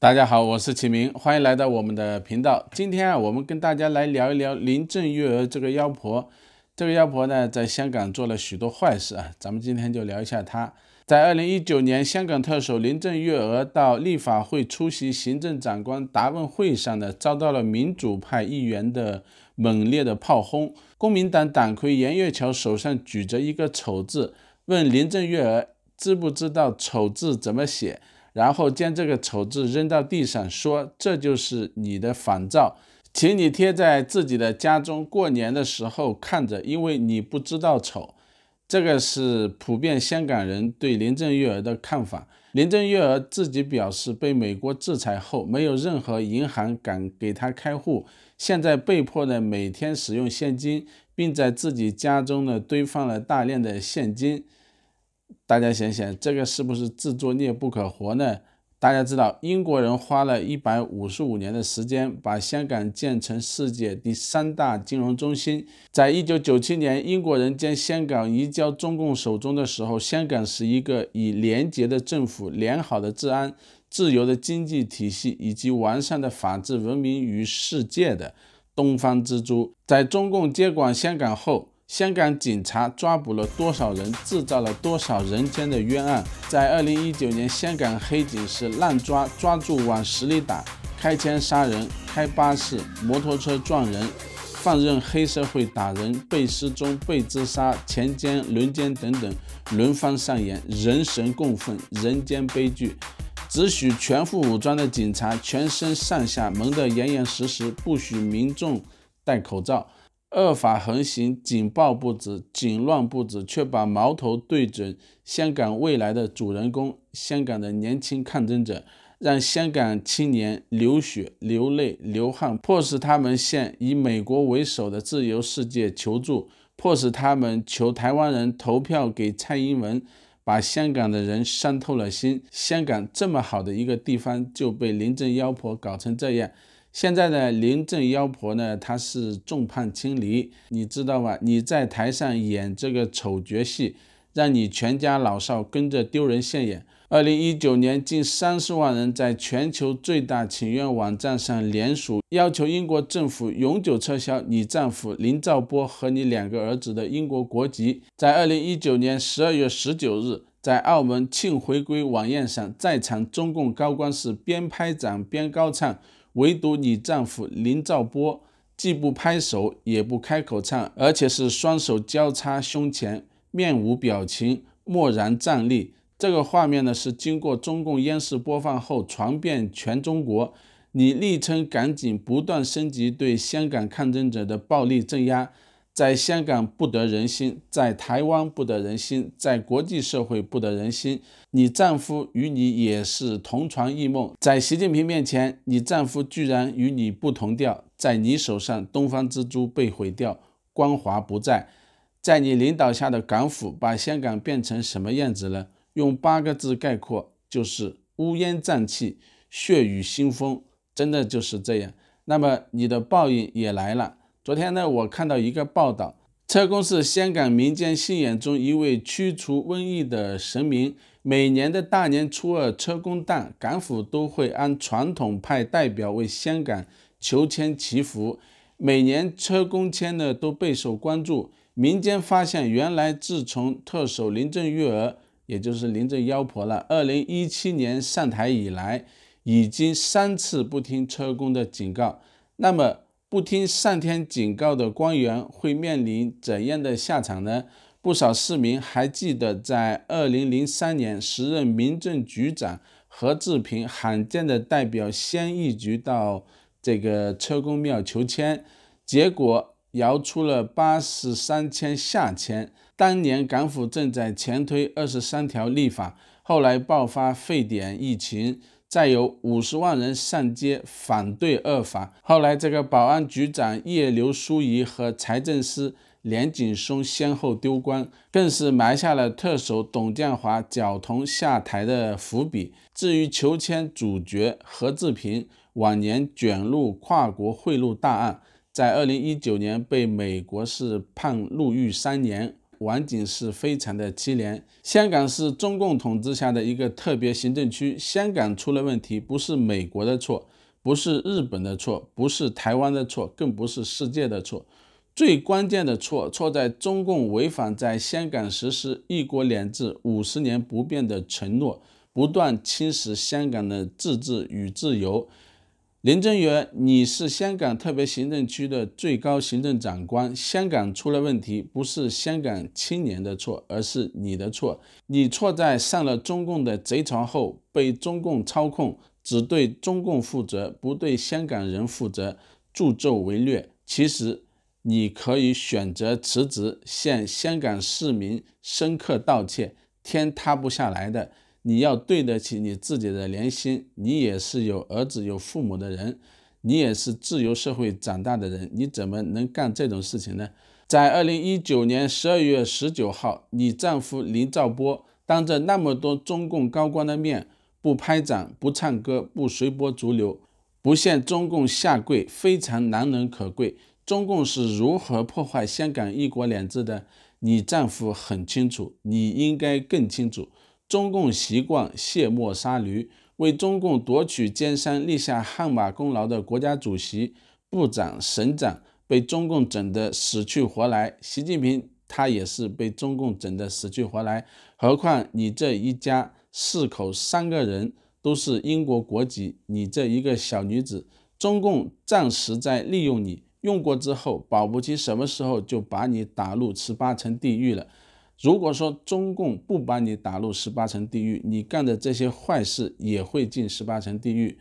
大家好，我是启明，欢迎来到我们的频道。今天啊，我们跟大家来聊一聊林郑月娥这个妖婆。这个妖婆呢，在香港做了许多坏事啊，咱们今天就聊一下她。在二零一九年，香港特首林郑月娥到立法会出席行政长官答问会上呢，遭到了民主派议员的猛烈的炮轰。公民党党魁严月桥手上举着一个丑字，问林郑月娥知不知道丑字怎么写。然后将这个丑字扔到地上，说：“这就是你的仿照，请你贴在自己的家中过年的时候看着，因为你不知道丑。”这个是普遍香港人对林郑月娥的看法。林郑月娥自己表示，被美国制裁后，没有任何银行敢给她开户，现在被迫的每天使用现金，并在自己家中呢堆放了大量的现金。大家想想，这个是不是自作孽不可活呢？大家知道，英国人花了一百五十五年的时间，把香港建成世界第三大金融中心。在1997年，英国人将香港移交中共手中的时候，香港是一个以廉洁的政府、良好的治安、自由的经济体系以及完善的法治闻名于世界的东方之珠。在中共接管香港后，香港警察抓捕了多少人，制造了多少人间的冤案？在二零一九年，香港黑警是滥抓、抓住往死里打、开枪杀人、开巴士、摩托车撞人、放任黑社会打人、被失踪、被自杀、强奸、轮奸等等，轮番上演，人神共愤，人间悲剧。只许全副武装的警察全身上下蒙得严严实实，不许民众戴口罩。恶法横行，警报不止，警乱不止，却把矛头对准香港未来的主人公——香港的年轻抗争者，让香港青年流血、流泪、流汗，迫使他们向以美国为首的自由世界求助，迫使他们求台湾人投票给蔡英文，把香港的人伤透了心。香港这么好的一个地方，就被林郑妖婆搞成这样。现在的林阵妖婆呢？她是众叛亲离，你知道吗？你在台上演这个丑角戏，让你全家老少跟着丢人现眼。二零一九年，近三十万人在全球最大请愿网站上联署，要求英国政府永久撤销你丈夫林兆波和你两个儿子的英国国籍。在二零一九年十二月十九日，在澳门庆回归晚宴上，在场中共高官是边拍掌边高唱。唯独你丈夫林兆波既不拍手，也不开口唱，而且是双手交叉胸前，面无表情，默然站立。这个画面呢，是经过中共央视播放后，传遍全中国。你力称，赶紧不断升级对香港抗争者的暴力镇压。在香港不得人心，在台湾不得人心，在国际社会不得人心。你丈夫与你也是同床异梦，在习近平面前，你丈夫居然与你不同调。在你手上，东方之珠被毁掉，光华不再。在你领导下的港府，把香港变成什么样子了？用八个字概括，就是乌烟瘴气、血雨腥风，真的就是这样。那么，你的报应也来了。昨天呢，我看到一个报道，车公是香港民间信仰中一位驱除瘟疫的神明。每年的大年初二车公诞，港府都会按传统派代表为香港求签祈福。每年车公签呢都备受关注。民间发现，原来自从特首林郑月娥，也就是林郑妖婆了，二零一七年上台以来，已经三次不听车公的警告。那么。不听上天警告的官员会面临怎样的下场呢？不少市民还记得，在二零零三年，时任民政局长何志平罕见地代表先义局到这个车公庙求签，结果摇出了八十三签下签。当年港府正在前推二十三条立法，后来爆发沸点疫情。再有五十万人上街反对二法，后来这个保安局长叶刘淑仪和财政司梁锦松先后丢官，更是埋下了特首董建华矫同下台的伏笔。至于求签主角何志平，晚年卷入跨国贿赂大案，在二零一九年被美国是判入狱三年。王景是非常的凄凉。香港是中共统治下的一个特别行政区，香港出了问题，不是美国的错，不是日本的错，不是台湾的错，更不是世界的错。最关键的错，错在中共违反在香港实施“一国两制”五十年不变的承诺，不断侵蚀香港的自治与自由。林郑月，你是香港特别行政区的最高行政长官。香港出了问题，不是香港青年的错，而是你的错。你错在上了中共的贼船后，被中共操控，只对中共负责，不对香港人负责，助纣为虐。其实，你可以选择辞职，向香港市民深刻道歉，天塌不下来的。你要对得起你自己的良心，你也是有儿子有父母的人，你也是自由社会长大的人，你怎么能干这种事情呢？在二零一九年十二月十九号，你丈夫林兆波当着那么多中共高官的面，不拍掌、不唱歌、不随波逐流、不向中共下跪，非常难能可贵。中共是如何破坏香港一国两制的？你丈夫很清楚，你应该更清楚。中共习惯卸磨杀驴，为中共夺取江山立下汗马功劳的国家主席、部长、省长被中共整得死去活来。习近平他也是被中共整得死去活来。何况你这一家四口三个人都是英国国籍，你这一个小女子，中共暂时在利用你，用过之后，保不齐什么时候就把你打入十八层地狱了。如果说中共不把你打入十八层地狱，你干的这些坏事也会进十八层地狱。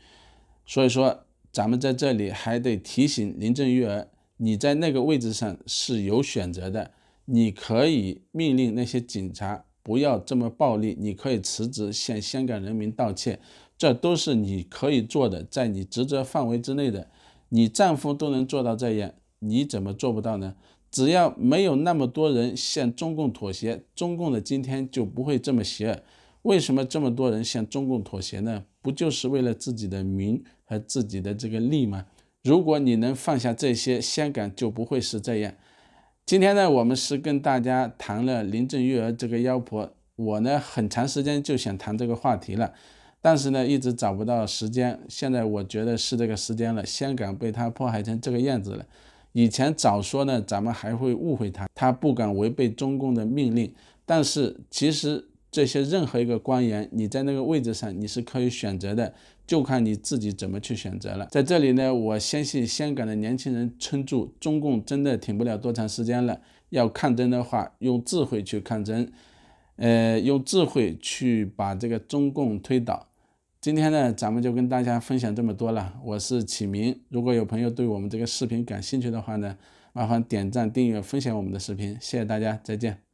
所以说，咱们在这里还得提醒林郑月娥，你在那个位置上是有选择的，你可以命令那些警察不要这么暴力，你可以辞职向香港人民道歉，这都是你可以做的，在你职责范围之内的。你丈夫都能做到这样，你怎么做不到呢？只要没有那么多人向中共妥协，中共的今天就不会这么邪恶。为什么这么多人向中共妥协呢？不就是为了自己的名和自己的这个利吗？如果你能放下这些，香港就不会是这样。今天呢，我们是跟大家谈了林郑月娥这个妖婆。我呢，很长时间就想谈这个话题了，但是呢，一直找不到时间。现在我觉得是这个时间了，香港被她迫害成这个样子了。以前早说呢，咱们还会误会他，他不敢违背中共的命令。但是其实这些任何一个官员，你在那个位置上你是可以选择的，就看你自己怎么去选择了。在这里呢，我相信香港的年轻人撑住，中共真的挺不了多长时间了。要抗争的话，用智慧去抗争，呃，用智慧去把这个中共推倒。今天呢，咱们就跟大家分享这么多了。我是启明，如果有朋友对我们这个视频感兴趣的话呢，麻烦点赞、订阅、分享我们的视频，谢谢大家，再见。